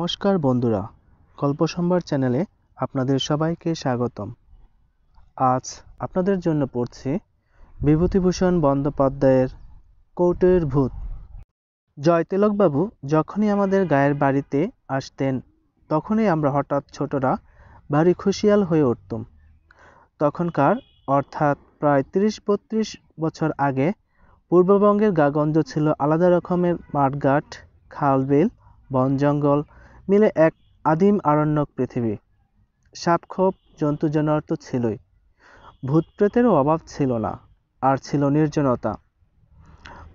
নমস্কার বন্ধুরা গল্প সম্ভার চ্যানেলে আপনাদের সবাইকে স্বাগতম আজ আপনাদের জন্য পড়ছি বিভূতিভূষণ বন্দ্যোপাধ্যায়ের কৌটের ভূত জয়তিলকবাবু যখনই আমাদের গায়ের বাড়িতে আসতেন তখনই আমরা হঠাৎ ছোটরা ভারী খুশিয়াল হয়ে উঠতাম তখনকার অর্থাৎ প্রায় তিরিশ বত্রিশ বছর আগে পূর্ববঙ্গের গাগঞ্জ ছিল আলাদা রকমের মাঠঘাট বিল বন জঙ্গল মিলে এক আদিম আরণ্যক পৃথিবী খোপ জন্তু জানোয়ার তো ছিলই ভূত প্রেতেরও অভাব ছিল না আর ছিল নির্জনতা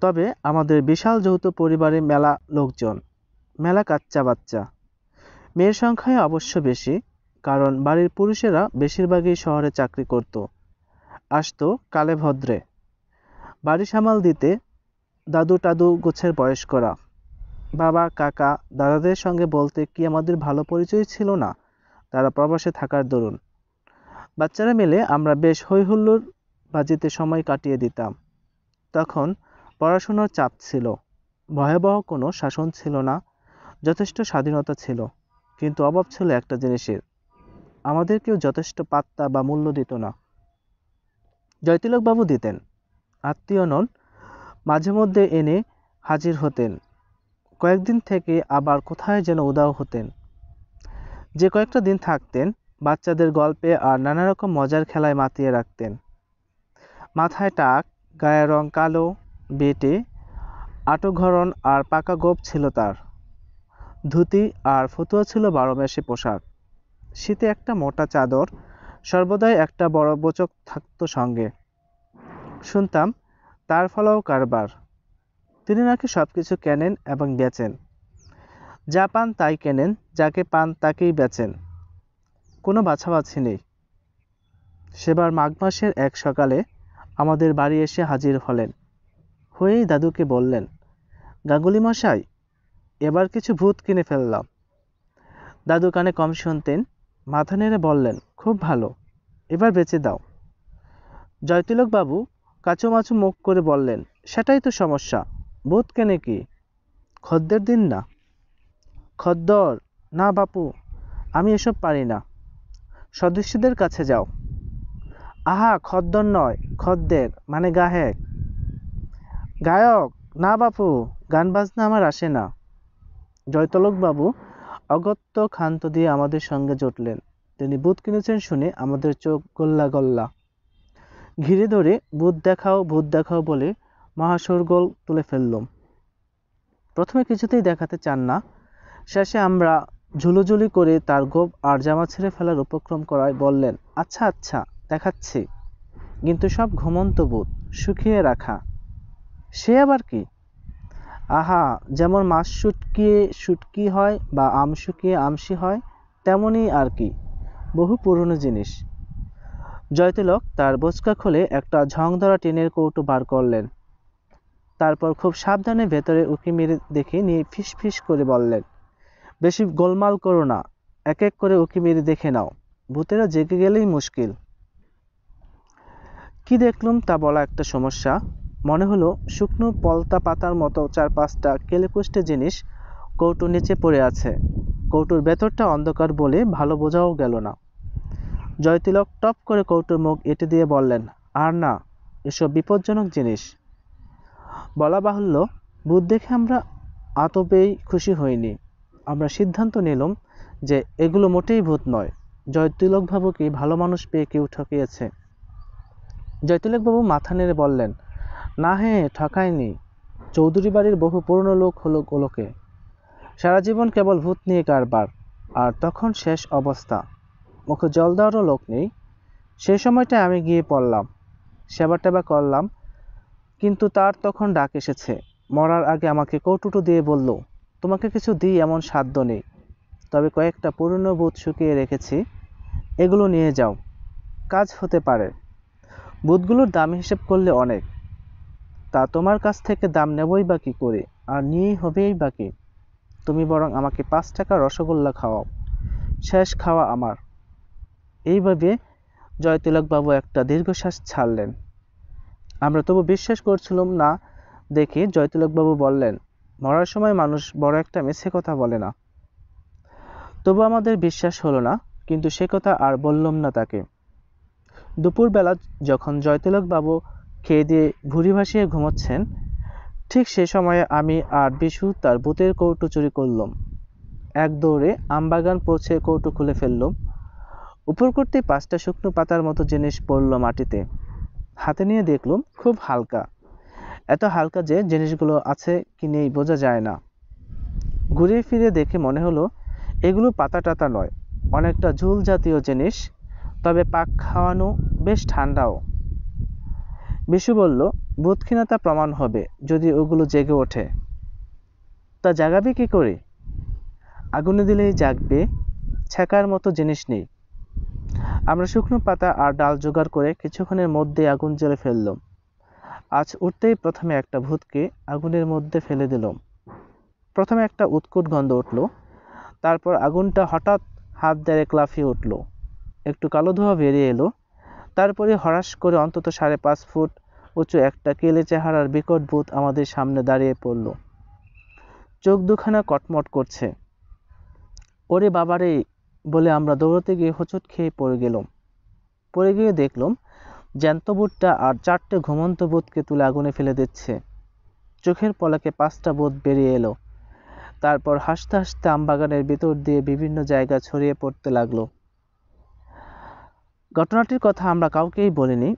তবে আমাদের বিশাল যৌথ পরিবারে মেলা লোকজন মেলা কাচ্চা বাচ্চা মেয়ের সংখ্যায় অবশ্য বেশি কারণ বাড়ির পুরুষেরা বেশিরভাগই শহরে চাকরি করত আসতো কালে ভদ্রে বাড়ি সামাল দিতে দাদু টাদু গোছের বয়স্করা বাবা কাকা দাদাদের সঙ্গে বলতে কি আমাদের ভালো পরিচয় ছিল না তারা প্রবাসে থাকার দরুন বাচ্চারা মিলে আমরা বেশ হৈহুল্লোর বাজিতে সময় কাটিয়ে দিতাম তখন পড়াশুনোর চাপ ছিল ভয়াবহ কোনো শাসন ছিল না যথেষ্ট স্বাধীনতা ছিল কিন্তু অভাব ছিল একটা জিনিসের আমাদের কেউ যথেষ্ট পাত্তা বা মূল্য দিত না জয়তিলকবাবু দিতেন আত্মীয় নন মাঝে মধ্যে এনে হাজির হতেন কয়েকদিন থেকে আবার কোথায় যেন উদাও হতেন যে কয়েকটা দিন থাকতেন বাচ্চাদের গল্পে আর নানা রকম মজার খেলায় মাতিয়ে রাখতেন মাথায় টাক গায়ের রং কালো বেটে আটঘরন আর পাকা গোপ ছিল তার ধুতি আর ফতুয়া ছিল মাসে পোশাক শীতে একটা মোটা চাদর সর্বদাই একটা বড় বোচক থাকতো সঙ্গে শুনতাম তার ফলাও কারবার তিনি নাকি সব কিছু কেনেন এবং বেচেন যা পান তাই কেনেন যাকে পান তাকেই বেচেন কোনো বাছাবাছি নেই সেবার মাঘ মাসের এক সকালে আমাদের বাড়ি এসে হাজির হলেন হয়েই দাদুকে বললেন গাঙ্গুলি মশাই এবার কিছু ভূত কিনে ফেললাম দাদু কানে কম শুনতেন মাথা নেড়ে বললেন খুব ভালো এবার বেঁচে দাও জয়তিলকবাবু কাঁচুমাচু মুখ করে বললেন সেটাই তো সমস্যা বোধ কেনে কি খদ্দের দিন না খদ্দর না বাপু আমি এসব পারি না সদস্যদের কাছে যাও আহা খদ্দর নয় খদ্দের মানে গাহেক গায়ক না বাপু গান বাজনা আমার আসে না জয়তলক বাবু অগত্য ক্ষান্ত দিয়ে আমাদের সঙ্গে জটলেন তিনি বুধ কিনেছেন শুনে আমাদের চোখ গোল্লা গল্লা ঘিরে ধরে বুধ দেখাও ভূত দেখাও বলে মহাসরগোল তুলে ফেললুম প্রথমে কিছুতেই দেখাতে চান না শেষে আমরা ঝুলোঝুলি করে তার গোপ আর জামা ছেড়ে ফেলার উপক্রম করায় বললেন আচ্ছা আচ্ছা দেখাচ্ছি কিন্তু সব ঘুমন্ত বুধ শুকিয়ে রাখা সে আবার কি আহা যেমন মাছ শুটকিয়ে শুটকি হয় বা আম শুকিয়ে আমসি হয় তেমনই আর কি বহু পুরনো জিনিস জয়তিলক তার বোচকা খুলে একটা ঝং ধরা টিনের কৌটো বার করলেন তারপর খুব সাবধানে ভেতরে উঁকি মেরে দেখে নিয়ে ফিস ফিস করে বললেন বেশি গোলমাল করো না এক এক করে উঁকি মেরে দেখে নাও ভূতেরা জেগে গেলেই মুশকিল কি দেখলুম তা বলা একটা সমস্যা মনে হলো শুকনো পলতা পাতার মতো চার পাঁচটা কেলেকুষ্টে জিনিস কৌটো নিচে পড়ে আছে কৌটোর ভেতরটা অন্ধকার বলে ভালো বোঝাও গেল না জয়তিলক টপ করে কৌটোর মুখ এঁটে দিয়ে বললেন আর না এসব বিপজ্জনক জিনিস বলা বাহুল্য বুধ দেখে আমরা আতপেই খুশি হইনি আমরা সিদ্ধান্ত নিলাম যে এগুলো মোটেই ভূত নয় জয়তিলকবাবুকে ভালো মানুষ পেয়ে কেউ ঠকিয়েছে জয়তিলকবাবু মাথা নেড়ে বললেন না হ্যাঁ ঠকায়নি চৌধুরী বাড়ির বহু পুরনো লোক হলো গোলোকে সারা জীবন কেবল ভূত নিয়ে কারবার আর তখন শেষ অবস্থা মুখে জল দেওয়ারও লোক নেই সে সময়টায় আমি গিয়ে পড়লাম সেবা টেবা করলাম কিন্তু তার তখন ডাক এসেছে মরার আগে আমাকে কৌটুটু দিয়ে বলল তোমাকে কিছু দিই এমন সাধ্য নেই তবে কয়েকটা পুরনো বুথ শুকিয়ে রেখেছি এগুলো নিয়ে যাও কাজ হতে পারে বুধগুলোর দাম হিসেব করলে অনেক তা তোমার কাছ থেকে দাম নেবই বা কী করে আর নিয়েই হবেই বা কি তুমি বরং আমাকে পাঁচ টাকা রসগোল্লা খাওয়াও শেষ খাওয়া আমার এইভাবে জয়তিলকবাবু একটা দীর্ঘশ্বাস ছাড়লেন আমরা তবু বিশ্বাস করছিলাম না দেখি বাবু বললেন মরার সময় মানুষ বড় একটা মিছে কথা বলে না তবু আমাদের বিশ্বাস হলো না কিন্তু সে কথা আর বললাম না তাকে দুপুরবেলা যখন জয়তিলকবাবু খেয়ে দিয়ে ভুড়ি ভাসিয়ে ঘুমোচ্ছেন ঠিক সে সময়ে আমি আর বিশু তার বুতের কৌটো চুরি করলাম এক দৌড়ে আমবাগান পৌঁছে কৌটো খুলে ফেললাম উপর করতে পাঁচটা শুকনো পাতার মতো জিনিস পড়ল মাটিতে হাতে নিয়ে দেখলাম খুব হালকা এত হালকা যে জিনিসগুলো আছে কি নেই বোঝা যায় না ঘুরে ফিরে দেখে মনে হলো এগুলো পাতা টাতা নয় অনেকটা ঝুল জাতীয় জিনিস তবে পাক খাওয়ানো বেশ ঠান্ডাও বিশু বলল বুৎক্ষীণতা প্রমাণ হবে যদি ওগুলো জেগে ওঠে তা জাগাবে কি করে আগুনে দিলেই জাগবে ছেকার মতো জিনিস নেই আমরা শুকনো পাতা আর ডাল জোগাড় করে কিছুক্ষণের মধ্যে আগুন জ্বেলে ফেললাম আজ উঠতেই প্রথমে একটা ভূতকে আগুনের মধ্যে ফেলে দিল প্রথমে একটা উৎকুট গন্ধ উঠল তারপর আগুনটা হঠাৎ হাত দেড়েক লাফিয়ে উঠল একটু কালো ধোয়া বেরিয়ে এলো তারপরে হরাস করে অন্তত সাড়ে পাঁচ ফুট উঁচু একটা কেলে চেহারার বিকট ভূত আমাদের সামনে দাঁড়িয়ে পড়ল চোখ দুখানা কটমট করছে ওরে বাবারে বলে আমরা দৌড়াতে গিয়ে হোঁচট খেয়ে পড়ে গেলাম পড়ে গিয়ে দেখলাম জ্যান্ত বুটটা আর চারটে ঘুমন্ত বোধকে তুলে আগুনে ফেলে দিচ্ছে চোখের পলাকে পাঁচটা বোধ বেরিয়ে এলো তারপর হাসতে হাসতে আমবাগানের ভিতর দিয়ে বিভিন্ন জায়গা ছড়িয়ে পড়তে লাগলো ঘটনাটির কথা আমরা কাউকেই বলিনি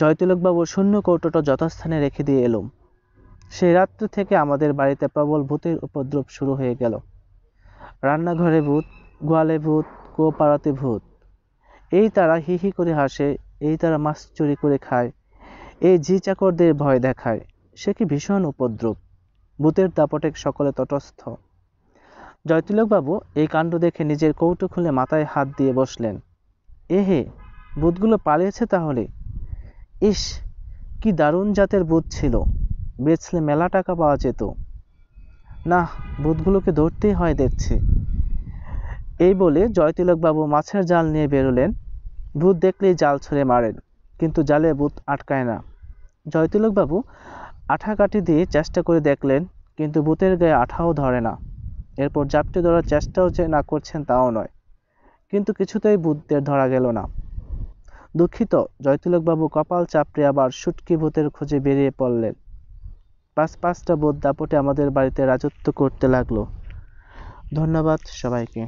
জয়তিলকবাবুর শূন্য কৌটোটা যথাস্থানে রেখে দিয়ে এলুম সেই রাত্রি থেকে আমাদের বাড়িতে প্রবল ভূতের উপদ্রব শুরু হয়ে গেল রান্নাঘরে ভূত গোয়ালে ভূত কুয়োপাড়াতে ভূত এই তারা হি হি করে হাসে এই তারা মাছ চুরি করে খায় এই জি চাকরদের ভয় দেখায় সে কি ভীষণ উপদ্রব ভূতের দাপটে সকলে তটস্থ জয়তিলকবাবু এই কাণ্ড দেখে নিজের কৌটো খুলে মাথায় হাত দিয়ে বসলেন এ হে ভূতগুলো পালিয়েছে তাহলে ইস কি দারুণ জাতের ভূত ছিল বেচলে মেলা টাকা পাওয়া যেত না ভূতগুলোকে ধরতেই হয় দেখছে এই বলে জয়তিলকবাবু মাছের জাল নিয়ে বেরোলেন ভূত দেখলেই জাল ছুঁড়ে মারেন কিন্তু জালে ভূত আটকায় না জয়তিলকবাবু কাঠি দিয়ে চেষ্টা করে দেখলেন কিন্তু ভূতের গায়ে আঠাও ধরে না এরপর জাপটি ধরার চেষ্টাও যে না করছেন তাও নয় কিন্তু কিছুতেই ভূতদের ধরা গেল না দুঃখিত জয়তিলকবাবু কপাল চাপড়ে আবার সুটকি ভূতের খোঁজে বেরিয়ে পড়লেন পাঁচ পাঁচটা বোধ দাপটে আমাদের বাড়িতে রাজত্ব করতে লাগলো ধন্যবাদ সবাইকে